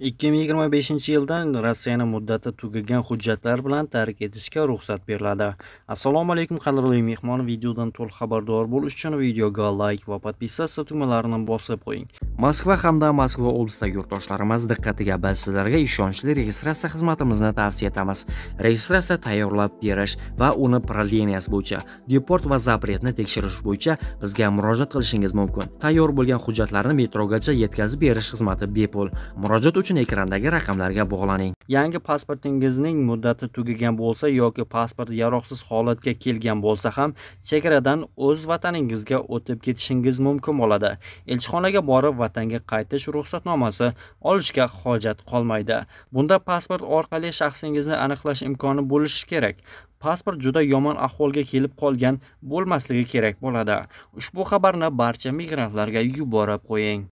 2025 yildan Rossiyani muddati tugagan hujjatlar bilan tark etishga ruxsat beriladi. Assalomu alaykum qadrli mehmon, videodan to'liq xabardor bo'lish uchun videoga like va podpisatsiya tugmalarini bosib qo'ying. moskva hamda moskva oblastidagi yurtdoshlarimiz diqqatiga biz sizlarga ishonchli registratsiya xizmatimizni tavsiya etamiz registratsiya tayyorlab berish va uni продленияsi bo'yicha deport va запретni tekshirish bo'yicha bizga murojaat qilishingiz mumkin tayyor bo'lgan hujjatlarni metrogacha yetkazib berish xizmati bepul murojaat uchun ekrandagi raqamlarga bog'laning yangi pasportingizning muddati tugagan bo'lsa yoki pasport yaroqsiz holatga kelgan bo'lsa ham chegaradan o'z vataningizga o'tib ketishingiz mumkin bo'ladi elchixonaga borib vatanga qaytish ruxsatnomasi olishga hojat qolmaydi bunda pasport orqali shaxsingizni aniqlash imkoni bo'lishi kerak pasport juda yomon ahvolga kelib qolgan bo'lmasligi kerak bo'ladi ushbu xabarni barcha migrantlarga yuborib qo'ying